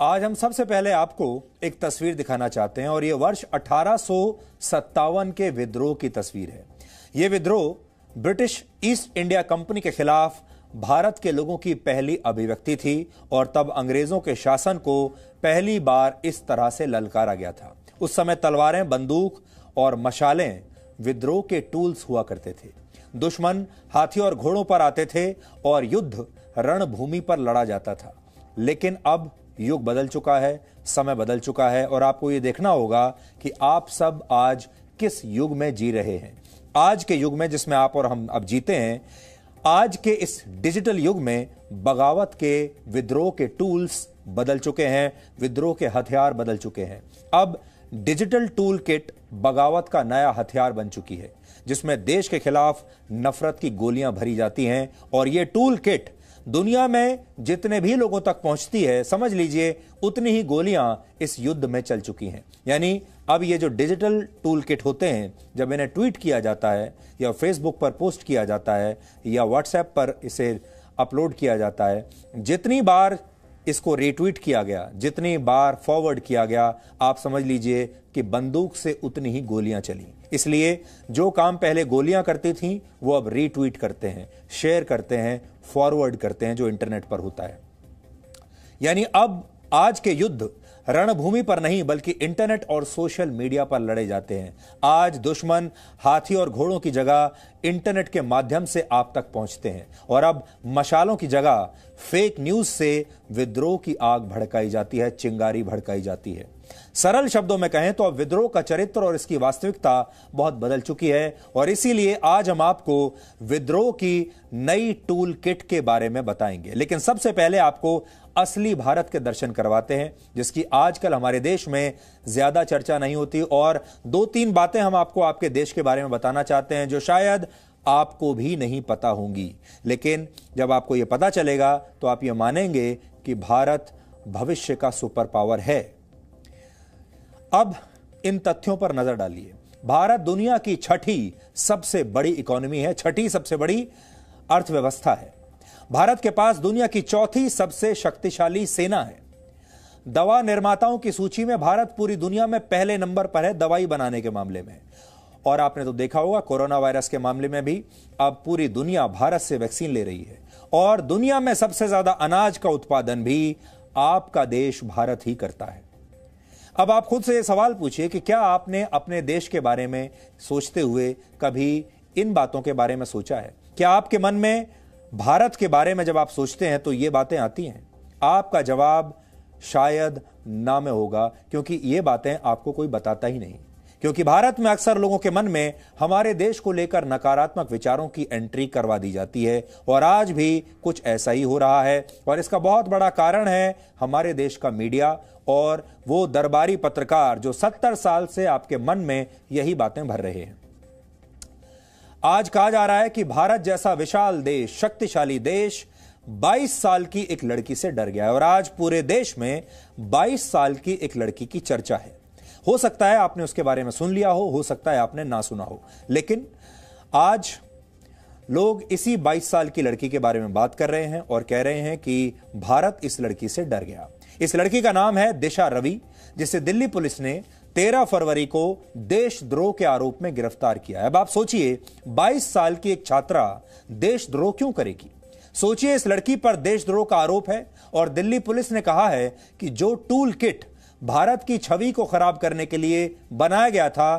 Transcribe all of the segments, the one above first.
आज हम सबसे पहले आपको एक तस्वीर दिखाना चाहते हैं और ये वर्ष अठारह के विद्रोह की तस्वीर है ये विद्रोह ब्रिटिश ईस्ट इंडिया कंपनी के खिलाफ भारत के लोगों की पहली अभिव्यक्ति थी और तब अंग्रेजों के शासन को पहली बार इस तरह से ललकारा गया था उस समय तलवारें बंदूक और मशाले विद्रोह के टूल्स हुआ करते थे दुश्मन हाथियों और घोड़ों पर आते थे और युद्ध रणभूमि पर लड़ा जाता था लेकिन अब युग बदल चुका है समय बदल चुका है और आपको ये देखना होगा कि आप सब आज किस युग में जी रहे हैं आज के युग में जिसमें आप और हम अब जीते हैं आज के इस डिजिटल युग में बगावत के विद्रोह के टूल्स बदल चुके हैं विद्रोह के हथियार बदल चुके हैं अब डिजिटल टूल किट बगावत का नया हथियार बन चुकी है जिसमें देश के खिलाफ नफरत की गोलियां भरी जाती हैं और ये टूल किट दुनिया में जितने भी लोगों तक पहुंचती है समझ लीजिए उतनी ही गोलियां इस युद्ध में चल चुकी हैं यानी अब ये जो डिजिटल टूल किट होते हैं जब इन्हें ट्वीट किया जाता है या फेसबुक पर पोस्ट किया जाता है या व्हाट्सएप पर इसे अपलोड किया जाता है जितनी बार इसको रीट्वीट किया गया जितनी बार फॉरवर्ड किया गया आप समझ लीजिए कि बंदूक से उतनी ही गोलियां चली इसलिए जो काम पहले गोलियां करती थीं वो अब रीट्वीट करते हैं शेयर करते हैं फॉरवर्ड करते हैं जो इंटरनेट पर होता है यानी अब आज के युद्ध रणभूमि पर नहीं बल्कि इंटरनेट और सोशल मीडिया पर लड़े जाते हैं आज दुश्मन हाथी और घोड़ों की जगह इंटरनेट के माध्यम से आप तक पहुंचते हैं और अब मशालों की जगह फेक न्यूज से विद्रोह की आग भड़काई जाती है चिंगारी भड़काई जाती है सरल शब्दों में कहें तो अब विद्रोह का चरित्र और इसकी वास्तविकता बहुत बदल चुकी है और इसीलिए आज हम आपको विद्रोह की नई टूल किट के बारे में बताएंगे लेकिन सबसे पहले आपको असली भारत के दर्शन करवाते हैं जिसकी आजकल हमारे देश में ज्यादा चर्चा नहीं होती और दो तीन बातें हम आपको आपके देश के बारे में बताना चाहते हैं जो शायद आपको भी नहीं पता होंगी लेकिन जब आपको यह पता चलेगा तो आप ये मानेंगे कि भारत भविष्य का सुपर पावर है अब इन तथ्यों पर नजर डालिए भारत दुनिया की छठी सबसे बड़ी इकोनॉमी है छठी सबसे बड़ी अर्थव्यवस्था है भारत के पास दुनिया की चौथी सबसे शक्तिशाली सेना है दवा निर्माताओं की सूची में भारत पूरी दुनिया में पहले नंबर पर है दवाई बनाने के मामले में और आपने तो देखा होगा कोरोना वायरस के मामले में भी अब पूरी दुनिया भारत से वैक्सीन ले रही है और दुनिया में सबसे ज्यादा अनाज का उत्पादन भी आपका देश भारत ही करता है अब आप खुद से ये सवाल पूछिए कि क्या आपने अपने देश के बारे में सोचते हुए कभी इन बातों के बारे में सोचा है क्या आपके मन में भारत के बारे में जब आप सोचते हैं तो ये बातें आती हैं आपका जवाब शायद ना में होगा क्योंकि ये बातें आपको कोई बताता ही नहीं क्योंकि भारत में अक्सर लोगों के मन में हमारे देश को लेकर नकारात्मक विचारों की एंट्री करवा दी जाती है और आज भी कुछ ऐसा ही हो रहा है और इसका बहुत बड़ा कारण है हमारे देश का मीडिया और वो दरबारी पत्रकार जो सत्तर साल से आपके मन में यही बातें भर रहे हैं आज कहा जा रहा है कि भारत जैसा विशाल देश शक्तिशाली देश 22 साल की एक लड़की से डर गया है और आज पूरे देश में 22 साल की एक लड़की की चर्चा है हो सकता है आपने उसके बारे में सुन लिया हो हो सकता है आपने ना सुना हो लेकिन आज लोग इसी 22 साल की लड़की के बारे में बात कर रहे हैं और कह रहे हैं कि भारत इस लड़की से डर गया इस लड़की का नाम है दिशा रवि जिसे दिल्ली पुलिस ने 13 फरवरी को देशद्रोह के आरोप में गिरफ्तार किया अब आप सोचिए 22 साल की एक छात्रा देशद्रोह क्यों करेगी सोचिए इस लड़की पर देशद्रोह का आरोप है और दिल्ली पुलिस ने कहा है कि जो टूल किट भारत की छवि को खराब करने के लिए बनाया गया था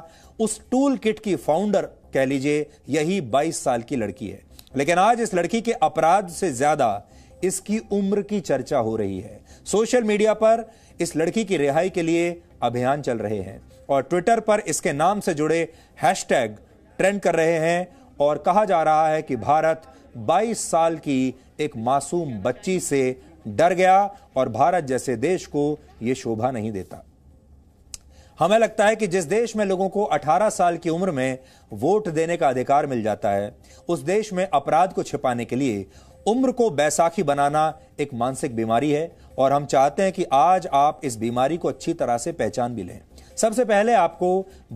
उस टूल किट की फाउंडर कह लीजिए यही 22 साल की लड़की है लेकिन आज इस लड़की के अपराध से ज्यादा इसकी उम्र की चर्चा हो रही है सोशल मीडिया पर इस लड़की की रिहाई के लिए अभियान चल रहे हैं और ट्विटर पर इसके नाम से जुड़े हैशटैग ट्रेंड कर रहे हैं और कहा जा रहा है कि भारत 22 साल की एक मासूम बच्ची से डर गया और भारत जैसे देश को यह शोभा नहीं देता हमें लगता है कि जिस देश में लोगों को 18 साल की उम्र में वोट देने का अधिकार मिल जाता है उस देश में अपराध को छिपाने के लिए उम्र को बैसाखी बनाना एक मानसिक बीमारी है और हम चाहते हैं कि आज आप इस बीमारी को अच्छी तरह से पहचान भी लें सबसे पहले आपको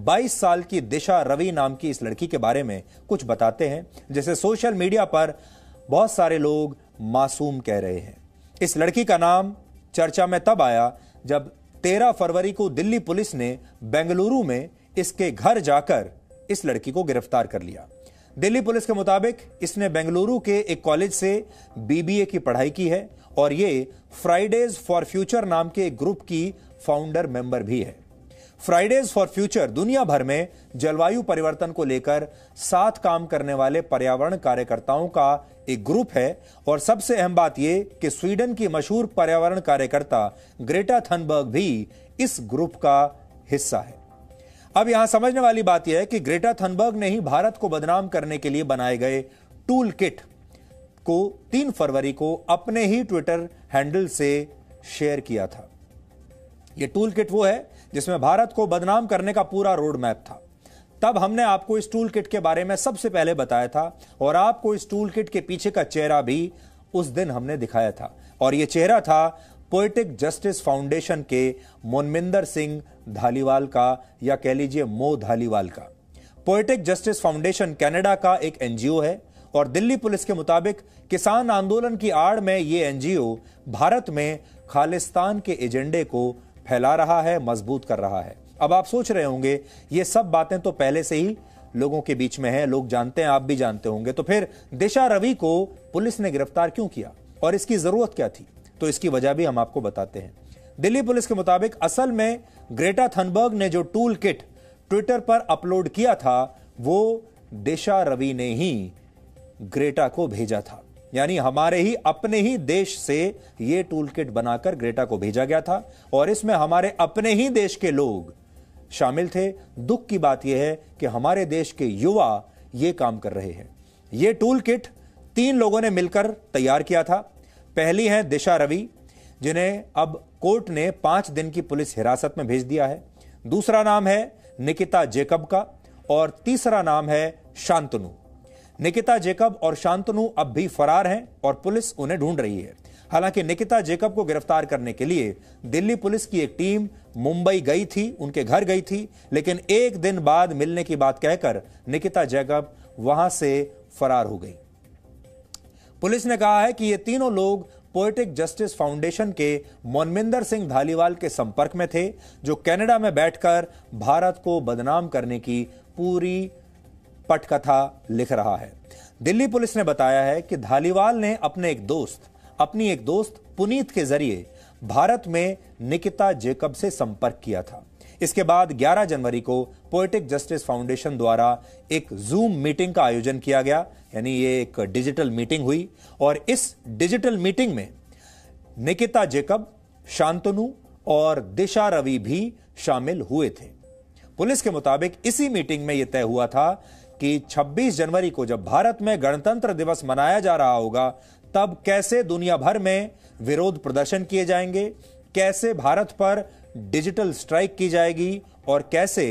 22 साल की दिशा रवि नाम की इस लड़की के बारे में कुछ बताते हैं जिसे सोशल मीडिया पर बहुत सारे लोग मासूम कह रहे हैं इस लड़की का नाम चर्चा में तब आया जब 13 फरवरी को दिल्ली पुलिस ने बेंगलुरु में इसके घर जाकर इस लड़की को गिरफ्तार कर लिया दिल्ली पुलिस के मुताबिक इसने बेंगलुरु के एक कॉलेज से बीबीए की पढ़ाई की है और ये फ्राइडेज फॉर फ्यूचर नाम के एक ग्रुप की फाउंडर मेंबर भी है फ्राइडेज फॉर फ्यूचर दुनिया भर में जलवायु परिवर्तन को लेकर साथ काम करने वाले पर्यावरण कार्यकर्ताओं का एक ग्रुप है और सबसे अहम बात यह कि स्वीडन की मशहूर पर्यावरण कार्यकर्ता ग्रेटा थनबर्ग भी इस ग्रुप का हिस्सा है अब यहां समझने वाली बात यह है कि ग्रेटा थनबर्ग ने ही भारत को बदनाम करने के लिए बनाए गए टूल किट को तीन फरवरी को अपने ही ट्विटर हैंडल से शेयर किया था यह टूल किट वो है जिसमें भारत को बदनाम करने का पूरा रोड मैप था तब हमने आपको इस टूल किट के बारे में सबसे पहले बताया था और आपको इस टूल किट के पीछे का चेहरा भी उस दिन हमने दिखाया था और यह चेहरा था पोइटिक जस्टिस फाउंडेशन के मोनमिंदर सिंह धालीवाल का या कह लीजिए मो धालीवाल का पोइटिक जस्टिस फाउंडेशन कनाडा का एक एनजीओ है और दिल्ली पुलिस के मुताबिक किसान आंदोलन की आड़ में ये एनजीओ भारत में खालिस्तान के एजेंडे को फैला रहा है मजबूत कर रहा है अब आप सोच रहे होंगे ये सब बातें तो पहले से ही लोगों के बीच में है लोग जानते हैं आप भी जानते होंगे तो फिर दिशा रवि को पुलिस ने गिरफ्तार क्यों किया और इसकी जरूरत क्या थी तो इसकी वजह भी हम आपको बताते हैं दिल्ली पुलिस के मुताबिक असल में ग्रेटा थनबर्ग ने जो टूल किट ट्विटर पर अपलोड किया था वो दिशा रवि ने ही ग्रेटा को भेजा था यानी हमारे ही अपने ही देश से यह टूल किट बनाकर ग्रेटा को भेजा गया था और इसमें हमारे अपने ही देश के लोग शामिल थे दुख की बात यह है कि हमारे देश के युवा ये काम कर रहे हैं ये टूल किट तीन लोगों ने मिलकर तैयार किया था पहली है दिशा रवि जिन्हें अब कोर्ट ने पांच दिन की पुलिस हिरासत में भेज दिया है दूसरा नाम है निकिता जेकब का और तीसरा नाम है शांतनु निकिता जेकब और शांतनु अब भी फरार हैं और पुलिस उन्हें ढूंढ रही है हालांकि निकिता जेकब को गिरफ्तार करने के लिए दिल्ली पुलिस की एक टीम मुंबई गई थी उनके घर गई थी लेकिन एक दिन बाद मिलने की बात कहकर निकिता जेकब वहां से फरार हो गई पुलिस ने कहा है कि ये तीनों लोग पोएटिक जस्टिस फाउंडेशन के मोनमिंदर सिंह धालीवाल के संपर्क में थे जो कनाडा में बैठकर भारत को बदनाम करने की पूरी पटकथा लिख रहा है दिल्ली पुलिस ने बताया है कि धालीवाल ने अपने एक दोस्त अपनी एक दोस्त पुनीत के जरिए भारत में निकिता जेकब से संपर्क किया था इसके बाद 11 जनवरी को पोएटिक जस्टिस फाउंडेशन द्वारा एक जूम मीटिंग का आयोजन किया गया यानी ये एक डिजिटल मीटिंग हुई और इस डिजिटल मीटिंग में निकिता जेकब शांतनु और दिशा रवि भी शामिल हुए थे पुलिस के मुताबिक इसी मीटिंग में यह तय हुआ था कि 26 जनवरी को जब भारत में गणतंत्र दिवस मनाया जा रहा होगा तब कैसे दुनिया भर में विरोध प्रदर्शन किए जाएंगे कैसे भारत पर डिजिटल स्ट्राइक की जाएगी और कैसे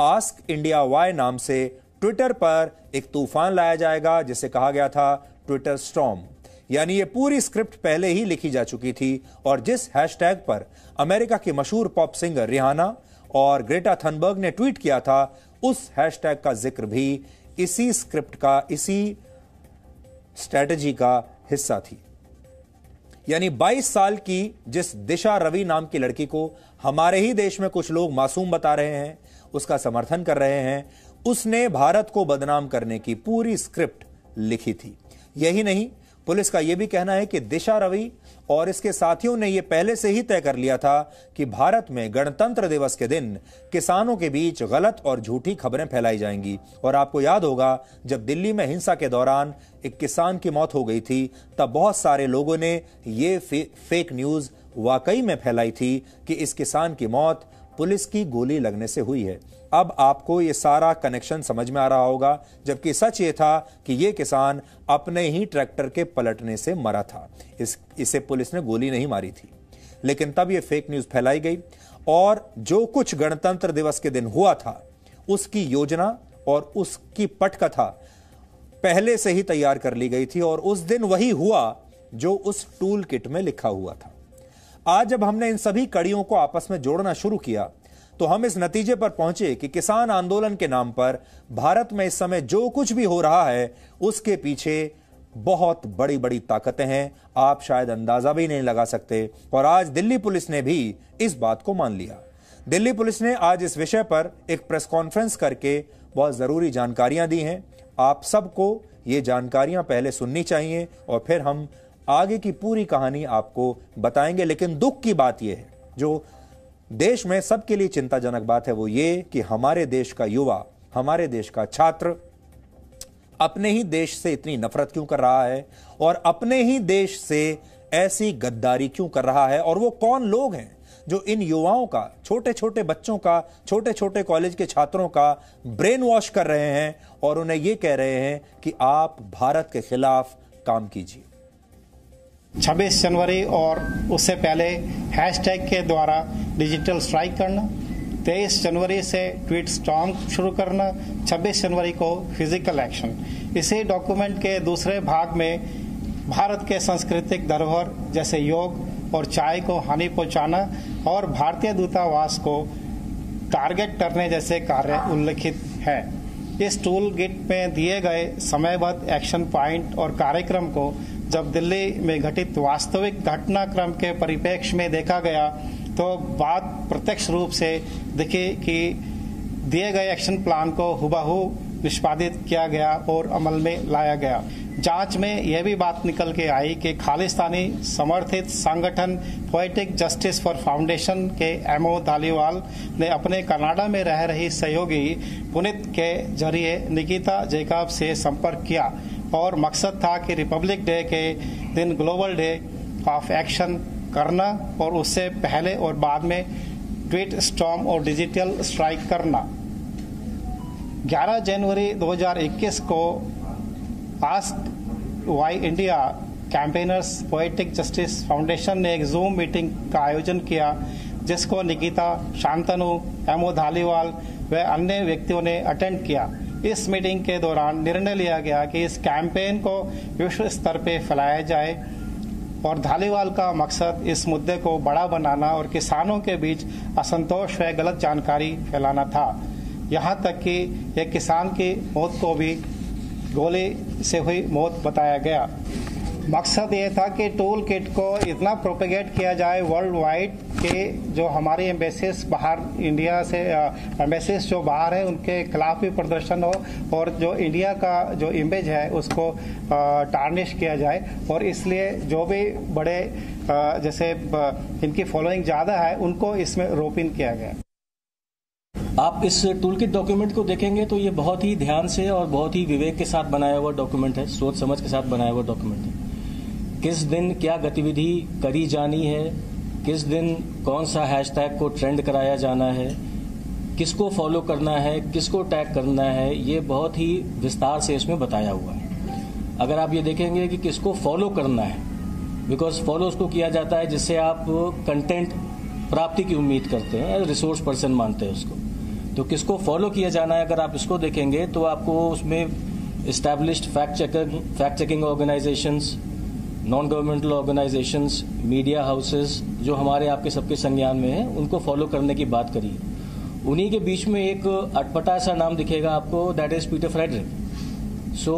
आस्क इंडिया वाई नाम से ट्विटर पर एक तूफान लाया जाएगा जिसे कहा गया था ट्विटर स्टॉम यानी ये पूरी स्क्रिप्ट पहले ही लिखी जा चुकी थी और जिस हैशटैग पर अमेरिका के मशहूर पॉप सिंगर रिहाना और ग्रेटा थनबर्ग ने ट्वीट किया था उस हैशटैग का जिक्र भी इसी स्क्रिप्ट का इसी स्ट्रेटजी का हिस्सा थी यानी 22 साल की जिस दिशा रवि नाम की लड़की को हमारे ही देश में कुछ लोग मासूम बता रहे हैं उसका समर्थन कर रहे हैं उसने भारत को बदनाम करने की पूरी स्क्रिप्ट लिखी थी यही नहीं पुलिस का यह भी कहना है कि दिशा रवि और इसके साथियों ने यह पहले से ही तय कर लिया था कि भारत में गणतंत्र दिवस के दिन किसानों के बीच गलत और झूठी खबरें फैलाई जाएंगी और आपको याद होगा जब दिल्ली में हिंसा के दौरान एक किसान की मौत हो गई थी तब बहुत सारे लोगों ने ये फे, फेक न्यूज वाकई में फैलाई थी कि इस किसान की मौत पुलिस की गोली लगने से हुई है अब आपको ये सारा कनेक्शन समझ में आ रहा होगा जबकि सच ये था कि ये किसान अपने ही ट्रैक्टर के पलटने से मरा था इस इसे पुलिस ने गोली नहीं मारी थी लेकिन तब ये फेक न्यूज फैलाई गई और जो कुछ गणतंत्र दिवस के दिन हुआ था उसकी योजना और उसकी पटकथा पहले से ही तैयार कर ली गई थी और उस दिन वही हुआ जो उस टूल किट में लिखा हुआ था आज जब हमने इन सभी कड़ियों को आपस में जोड़ना शुरू किया तो हम इस नतीजे पर पहुंचे कि किसान आंदोलन के नाम पर भारत में इस समय जो कुछ भी हो रहा है उसके पीछे बहुत बड़ी बड़ी ताकतें हैं आप शायद अंदाजा भी नहीं लगा सकते और आज दिल्ली पुलिस ने भी इस बात को मान लिया दिल्ली पुलिस ने आज इस विषय पर एक प्रेस कॉन्फ्रेंस करके बहुत ज़रूरी जानकारियां दी हैं आप सबको ये जानकारियां पहले सुननी चाहिए और फिर हम आगे की पूरी कहानी आपको बताएंगे लेकिन दुख की बात यह है जो देश में सबके लिए चिंताजनक बात है वो ये कि हमारे देश का युवा हमारे देश का छात्र अपने ही देश से इतनी नफरत क्यों कर रहा है और अपने ही देश से ऐसी गद्दारी क्यों कर रहा है और वो कौन लोग हैं जो इन युवाओं का छोटे छोटे बच्चों का छोटे छोटे कॉलेज के छात्रों का ब्रेन वॉश कर रहे हैं और उन्हें ये कह रहे हैं कि आप भारत के खिलाफ काम कीजिए छब्बीस जनवरी और उससे पहले हैशटैग के द्वारा डिजिटल स्ट्राइक करना तेईस जनवरी से ट्वीट स्ट्रॉन्ग शुरू करना छब्बीस जनवरी को फिजिकल एक्शन इसी डॉक्यूमेंट के दूसरे भाग में भारत के सांस्कृतिक धरोहर जैसे योग और चाय को हानि पहुंचाना और भारतीय दूतावास को टारगेट करने जैसे कार्य उल्लेखित है इस टूल गिट में दिए गए समयबद्ध एक्शन पॉइंट और कार्यक्रम को जब दिल्ली में घटित वास्तविक घटनाक्रम के परिप्रेक्ष्य में देखा गया तो बात प्रत्यक्ष रूप से दिखे कि दिए गए एक्शन प्लान को हुबहू निष्पादित किया गया और अमल में लाया गया जांच में यह भी बात निकल के आई कि खालिस्तानी समर्थित संगठन पोइटिक जस्टिस फॉर फाउंडेशन के एमओ धालीवाल ने अपने कनाडा में रह रही सहयोगी पुनित के जरिए निकिता जेकब से संपर्क किया और मकसद था कि रिपब्लिक डे के दिन ग्लोबल डे ऑफ एक्शन करना और उससे पहले और बाद में ट्वीट स्टॉम और डिजिटल स्ट्राइक करना 11 जनवरी 2021 को ask why India campaigners Poetic Justice Foundation ने एक जूम मीटिंग का आयोजन किया जिसको निकिता शांतनु एमओ धालीवाल व अन्य व्यक्तियों ने अटेंड किया इस मीटिंग के दौरान निर्णय लिया गया कि इस कैंपेन को विश्व स्तर पर फैलाया जाए और धालीवाल का मकसद इस मुद्दे को बड़ा बनाना और किसानों के बीच असंतोष व गलत जानकारी फैलाना था यहाँ तक कि एक किसान की मौत को भी गोली से हुई मौत बताया गया मकसद यह था कि टूल किट को इतना प्रोपेगेट किया जाए वर्ल्ड वाइड के जो हमारे एम्बेसिस बाहर इंडिया से एम्बेसिस जो बाहर है उनके खिलाफ भी प्रदर्शन हो और जो इंडिया का जो इमेज है उसको टार्निश किया जाए और इसलिए जो भी बड़े जैसे इनकी फॉलोइंग ज़्यादा है उनको इसमें रोप इन किया गया आप इस टूल किट डॉक्यूमेंट को देखेंगे तो ये बहुत ही ध्यान से और बहुत ही विवेक के साथ बनाया हुआ डॉक्यूमेंट है सोच समझ के साथ बनाया हुआ डॉक्यूमेंट है किस दिन क्या गतिविधि करी जानी है किस दिन कौन सा हैशटैग को ट्रेंड कराया जाना है किसको फॉलो करना है किसको टैग करना है ये बहुत ही विस्तार से इसमें बताया हुआ है अगर आप ये देखेंगे कि किसको फॉलो करना है बिकॉज फॉलो उसको किया जाता है जिससे आप कंटेंट प्राप्ति की उम्मीद करते हैं रिसोर्स पर्सन मानते हैं उसको तो किसको फॉलो किया जाना है अगर आप इसको देखेंगे तो आपको उसमें established fact checking fact checking organisations non governmental organisations media houses जो हमारे आपके सबके संज्ञान में है उनको फॉलो करने की बात करी उन्हीं के बीच में एक अटपटा सा नाम दिखेगा आपको that is Peter Frederick so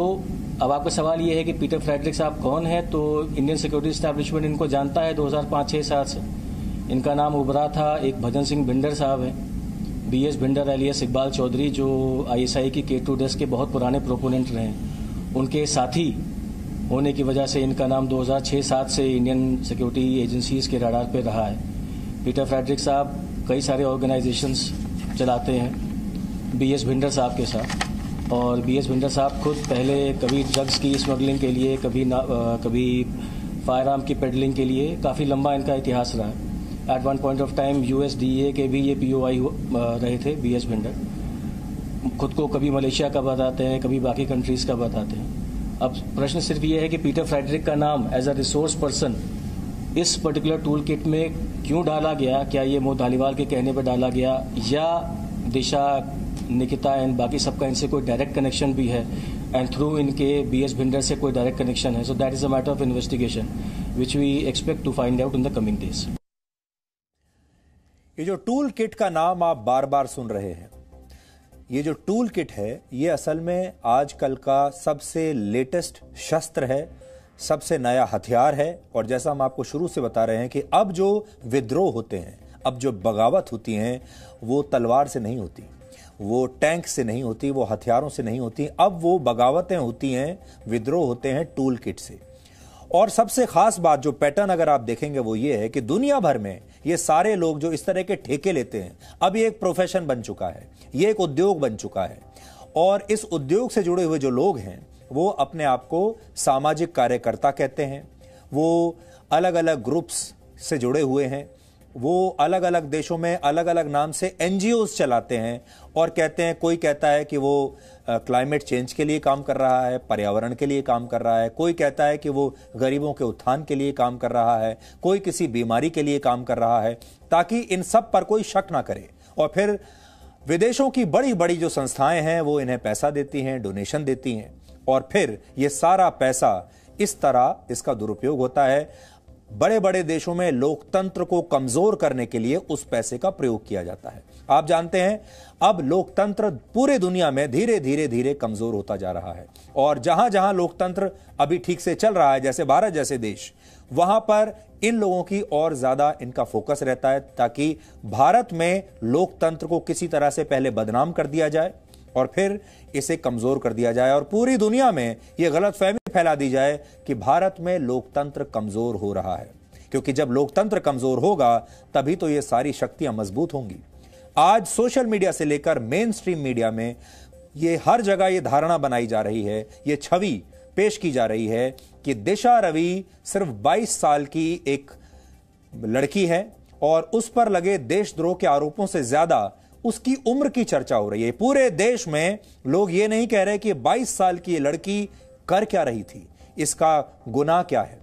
अब आपका सवाल ये है कि पीटर फ्रेडरिक साहब कौन है तो इंडियन सिक्योरिटी स्टैब्लिशमेंट इनको जानता है 2005-6 साल से इनका नाम उभरा था एक भजन सिंह भिंडर साहब हैं B S Bhinder alias Iqbal Chaudhary जो आईएसआई की के टू डेस्क के बहुत पुराने प्रोपोनेंट रहे हैं उनके साथी होने की वजह से इनका नाम 2006-7 से इंडियन सिक्योरिटी एजेंसीज के रडार पर रहा है पीटर फ्रेडरिक साहब कई सारे ऑर्गेनाइजेशंस चलाते हैं बी एस भिंडर साहब के साथ और बी एस भिंडर साहब खुद पहले कभी ड्रग्स की स्मगलिंग के लिए कभी ना, आ, कभी फायर आर्म की पेडलिंग के लिए काफ़ी लंबा इनका इतिहास रहा है at one point of time U K भी ये पी रहे थे बी एस भिंडर खुद को कभी मलेशिया का बताते हैं कभी बाकी कंट्रीज़ का बताते हैं अब प्रश्न सिर्फ ये है कि पीटर फ्रेडरिक का नाम एज अ रिसोर्स पर्सन इस पर्टिकुलर टूल किट में क्यों डाला गया क्या ये मोह धालीवाल के कहने पर डाला गया या दिशा निकिता एंड बाकी सबका इनसे कोई डायरेक्ट कनेक्शन भी है एंड थ्रू इनके बी एस भिंडर से कोई डायरेक्ट कनेक्शन है so that is a matter of investigation which we expect to find out in the coming days ये जो टूल किट का नाम आप बार बार सुन रहे हैं ये जो टूल किट है ये असल में आजकल का सबसे लेटेस्ट शस्त्र है सबसे नया हथियार है और जैसा हम आपको शुरू से बता रहे हैं कि अब जो विद्रोह होते हैं अब जो बगावत होती हैं वो तलवार से नहीं होती वो टैंक से नहीं होती वो हथियारों से नहीं होती अब वो बगावतें होती हैं विद्रोह होते हैं टूल किट से और सबसे खास बात जो पैटर्न अगर आप देखेंगे वो ये है कि दुनिया भर में ये सारे लोग जो इस तरह के ठेके लेते हैं अब ये एक प्रोफेशन बन चुका है ये एक उद्योग बन चुका है और इस उद्योग से जुड़े हुए जो लोग हैं वो अपने आप को सामाजिक कार्यकर्ता कहते हैं वो अलग अलग ग्रुप्स से जुड़े हुए हैं वो अलग अलग देशों में अलग अलग नाम से एन चलाते हैं और कहते हैं कोई कहता है कि वो क्लाइमेट चेंज के लिए काम कर रहा है पर्यावरण के लिए काम कर रहा है कोई कहता है कि वो गरीबों के उत्थान के लिए काम कर रहा है कोई किसी बीमारी के लिए काम कर रहा है ताकि इन सब पर कोई शक ना करे और फिर विदेशों की बड़ी बड़ी जो संस्थाएं हैं वो इन्हें पैसा देती हैं डोनेशन देती हैं और फिर ये सारा पैसा इस तरह इसका दुरुपयोग होता है बड़े बड़े देशों में लोकतंत्र को कमजोर करने के लिए उस पैसे का प्रयोग किया जाता है आप जानते हैं अब लोकतंत्र पूरे दुनिया में धीरे धीरे धीरे कमजोर होता जा रहा है और जहां जहां लोकतंत्र अभी ठीक से चल रहा है जैसे भारत जैसे देश वहां पर इन लोगों की और ज्यादा इनका फोकस रहता है ताकि भारत में लोकतंत्र को किसी तरह से पहले बदनाम कर दिया जाए और फिर इसे कमजोर कर दिया जाए और पूरी दुनिया में यह गलत फहमी फैला दी जाए कि भारत में लोकतंत्र कमजोर हो रहा है क्योंकि जब लोकतंत्र कमजोर होगा तभी तो ये सारी शक्तियां मजबूत होंगी आज सोशल मीडिया से लेकर मेन स्ट्रीम मीडिया में ये हर जगह ये धारणा बनाई जा रही है ये छवि पेश की जा रही है कि दिशा रवि सिर्फ 22 साल की एक लड़की है और उस पर लगे देशद्रोह के आरोपों से ज्यादा उसकी उम्र की चर्चा हो रही है पूरे देश में लोग ये नहीं कह रहे कि 22 साल की लड़की कर क्या रही थी इसका गुनाह क्या है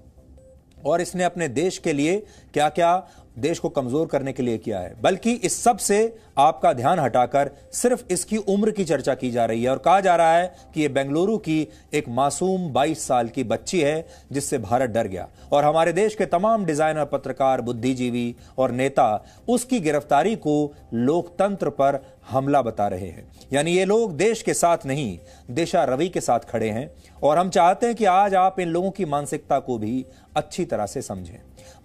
और इसने अपने देश के लिए क्या क्या देश को कमजोर करने के लिए किया है बल्कि इस सब से आपका ध्यान हटाकर सिर्फ इसकी उम्र की चर्चा की जा रही है और कहा जा रहा है कि यह बेंगलुरु की एक मासूम 22 साल की बच्ची है जिससे भारत डर गया और हमारे देश के तमाम डिजाइनर पत्रकार बुद्धिजीवी और नेता उसकी गिरफ्तारी को लोकतंत्र पर हमला बता रहे हैं यानी ये लोग देश के साथ नहीं दिशा रवि के साथ खड़े हैं और हम चाहते हैं कि आज आप इन लोगों की मानसिकता को भी अच्छी तरह से समझें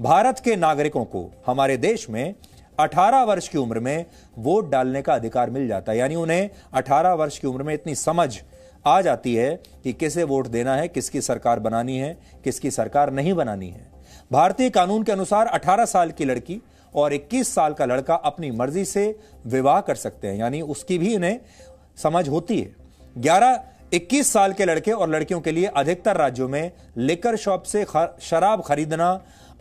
भारत के नागरिकों को हमारे देश में 18 वर्ष की उम्र में वोट डालने का अधिकार मिल जाता है यानी उन्हें 18 वर्ष की उम्र में इतनी समझ आ जाती है कि किसे वोट देना है किसकी सरकार बनानी है किसकी सरकार नहीं बनानी है भारतीय कानून के अनुसार 18 साल की लड़की और 21 साल का लड़का अपनी मर्जी से विवाह कर सकते हैं यानी उसकी भी इन्हें समझ होती है 11 21 साल के लड़के और लड़कियों के लिए अधिकतर राज्यों में लेकर शॉप से शराब खरीदना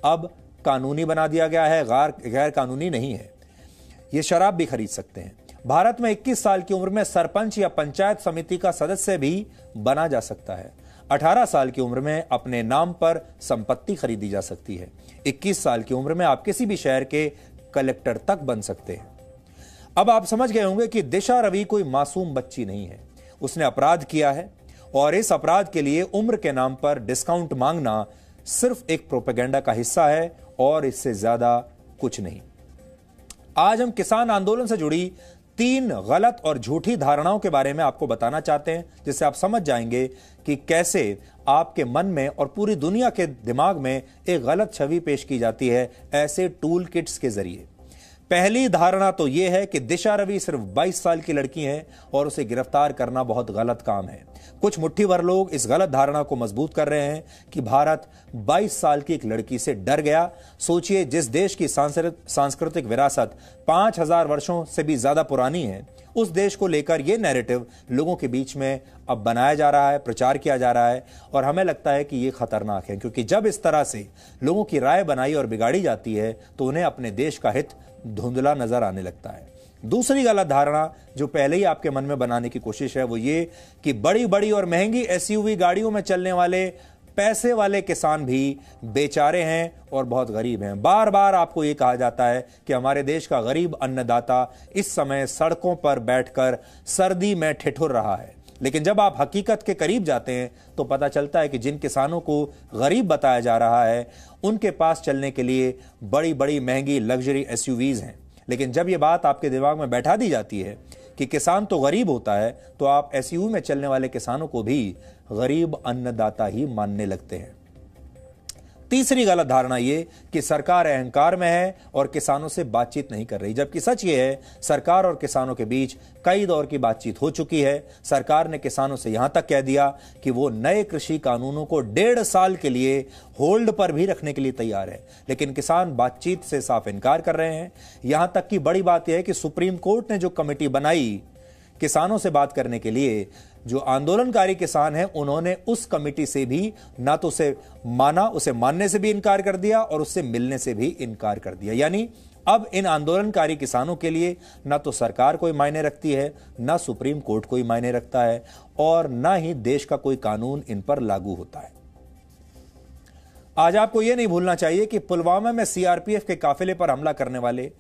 अब कानूनी बना दिया गया है गैर गैर कानूनी नहीं है ये शराब भी खरीद सकते हैं भारत में 21 साल की उम्र में सरपंच या पंचायत समिति का सदस्य भी बना जा सकता है 18 साल की उम्र में अपने नाम पर संपत्ति खरीदी जा सकती है 21 साल की उम्र में आप किसी भी शहर के कलेक्टर तक बन सकते हैं अब आप समझ गए होंगे कि दिशा रवि कोई मासूम बच्ची नहीं है उसने अपराध किया है और इस अपराध के लिए उम्र के नाम पर डिस्काउंट मांगना सिर्फ एक प्रोपेगेंडा का हिस्सा है और इससे ज्यादा कुछ नहीं आज हम किसान आंदोलन से जुड़ी तीन गलत और झूठी धारणाओं के बारे में आपको बताना चाहते हैं जिससे आप समझ जाएंगे कि कैसे आपके मन में और पूरी दुनिया के दिमाग में एक गलत छवि पेश की जाती है ऐसे टूल किट्स के जरिए पहली धारणा तो यह है कि दिशा रवि सिर्फ 22 साल की लड़की है और उसे गिरफ्तार करना बहुत गलत काम है कुछ मुट्ठी भर लोग इस गलत धारणा को मजबूत कर रहे हैं कि भारत 22 साल की एक लड़की से डर गया सोचिए जिस देश की सांस्कृतिक विरासत 5000 वर्षों से भी ज्यादा पुरानी है उस देश को लेकर यह नैरेटिव लोगों के बीच में अब बनाया जा रहा है प्रचार किया जा रहा है और हमें लगता है कि यह खतरनाक है क्योंकि जब इस तरह से लोगों की राय बनाई और बिगाड़ी जाती है तो उन्हें अपने देश का हित धुंधला नजर आने लगता है दूसरी गलत धारणा जो पहले ही आपके मन में बनाने की कोशिश है वो ये कि बड़ी बड़ी और महंगी एस गाड़ियों में चलने वाले पैसे वाले किसान भी बेचारे हैं और बहुत गरीब हैं बार बार आपको ये कहा जाता है कि हमारे देश का गरीब अन्नदाता इस समय सड़कों पर बैठकर सर्दी में ठिठुर रहा है लेकिन जब आप हकीकत के करीब जाते हैं तो पता चलता है कि जिन किसानों को गरीब बताया जा रहा है उनके पास चलने के लिए बड़ी बड़ी महंगी लग्जरी एस हैं लेकिन जब ये बात आपके दिमाग में बैठा दी जाती है कि किसान तो गरीब होता है तो आप एस में चलने वाले किसानों को भी गरीब अन्नदाता ही मानने लगते हैं तीसरी गलत धारणा ये कि सरकार अहंकार में है और किसानों से बातचीत नहीं कर रही जबकि सच ये है सरकार और किसानों के बीच कई दौर की बातचीत हो चुकी है सरकार ने किसानों से यहां तक कह दिया कि वो नए कृषि कानूनों को डेढ़ साल के लिए होल्ड पर भी रखने के लिए तैयार है लेकिन किसान बातचीत से साफ इनकार कर रहे हैं यहां तक की बड़ी बात यह है कि सुप्रीम कोर्ट ने जो कमेटी बनाई किसानों से बात करने के लिए जो आंदोलनकारी किसान हैं उन्होंने उस कमेटी से भी ना तो उसे माना उसे मानने से भी इनकार कर दिया और उससे मिलने से भी इनकार कर दिया यानी अब इन आंदोलनकारी किसानों के लिए ना तो सरकार कोई मायने रखती है ना सुप्रीम कोर्ट कोई मायने रखता है और ना ही देश का कोई कानून इन पर लागू होता है आज आपको यह नहीं भूलना चाहिए कि पुलवामा में सीआरपीएफ के काफिले पर हमला करने वाले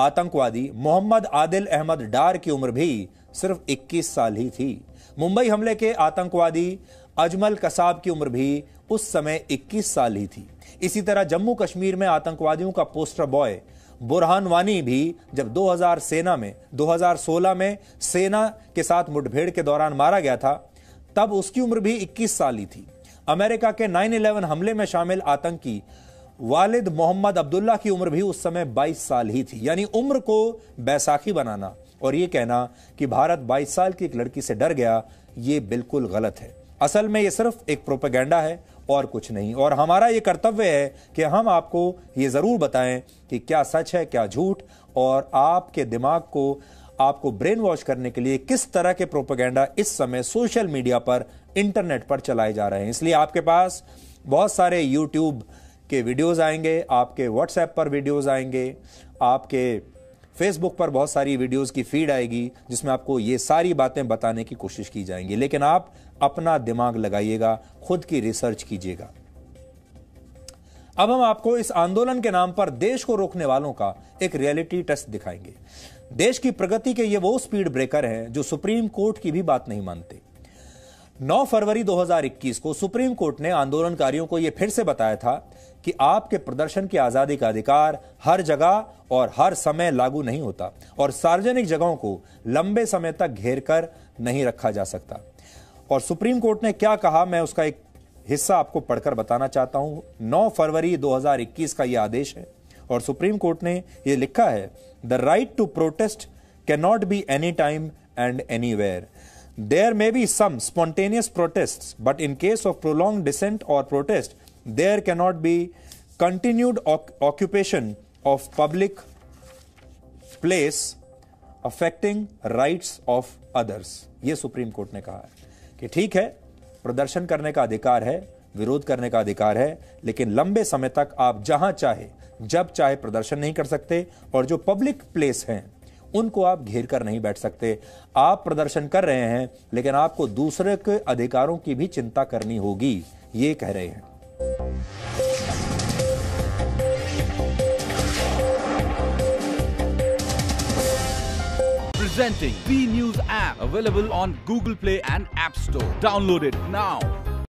आतंकवादी मोहम्मद आदिल अहमद डार की उम्र भी सिर्फ 21 साल ही थी मुंबई हमले के आतंकवादी अजमल कसाब की उम्र भी उस समय 21 साल ही थी इसी तरह जम्मू कश्मीर में आतंकवादियों का पोस्टर बॉय बुरहान वानी भी जब 2000 सेना में 2016 में सेना के साथ मुठभेड़ के दौरान मारा गया था तब उसकी उम्र भी 21 साल ही थी अमेरिका के 9/11 हमले में शामिल आतंकी वालिद मोहम्मद अब्दुल्ला की उम्र भी उस समय 22 साल ही थी यानी उम्र को बैसाखी बनाना और ये कहना कि भारत 22 साल की एक लड़की से डर गया ये बिल्कुल गलत है असल में ये सिर्फ एक प्रोपेगेंडा है और कुछ नहीं और हमारा ये कर्तव्य है कि हम आपको ये ज़रूर बताएं कि क्या सच है क्या झूठ और आपके दिमाग को आपको ब्रेन वॉश करने के लिए किस तरह के प्रोपेगेंडा इस समय सोशल मीडिया पर इंटरनेट पर चलाए जा रहे हैं इसलिए आपके पास बहुत सारे यूट्यूब के वीडियोज़ आएंगे आपके व्हाट्सएप पर वीडियोज़ आएंगे आपके फेसबुक पर बहुत सारी वीडियोस की फीड आएगी जिसमें आपको ये सारी बातें बताने की कोशिश की जाएंगी लेकिन आप अपना दिमाग लगाइएगा खुद की रिसर्च कीजिएगा अब हम आपको इस आंदोलन के नाम पर देश को रोकने वालों का एक रियलिटी टेस्ट दिखाएंगे देश की प्रगति के ये वो स्पीड ब्रेकर हैं जो सुप्रीम कोर्ट की भी बात नहीं मानते 9 फरवरी 2021 को सुप्रीम कोर्ट ने आंदोलनकारियों को यह फिर से बताया था कि आपके प्रदर्शन की आजादी का अधिकार हर जगह और हर समय लागू नहीं होता और सार्वजनिक जगहों को लंबे समय तक घेर कर नहीं रखा जा सकता और सुप्रीम कोर्ट ने क्या कहा मैं उसका एक हिस्सा आपको पढ़कर बताना चाहता हूं 9 फरवरी 2021 का यह आदेश है और सुप्रीम कोर्ट ने यह लिखा है the right to protest cannot be any time and anywhere There may be some spontaneous protests, but in case of prolonged dissent or protest, there cannot be continued occupation of public place affecting rights of others ये Supreme Court ने कहा है कि ठीक है प्रदर्शन करने का अधिकार है विरोध करने का अधिकार है लेकिन लंबे समय तक आप जहां चाहे जब चाहे प्रदर्शन नहीं कर सकते और जो पब्लिक प्लेस हैं उनको आप घेर कर नहीं बैठ सकते आप प्रदर्शन कर रहे हैं लेकिन आपको दूसरे के अधिकारों की भी चिंता करनी होगी ये कह रहे हैं Presenting B News app available on Google Play and App Store. Download it now.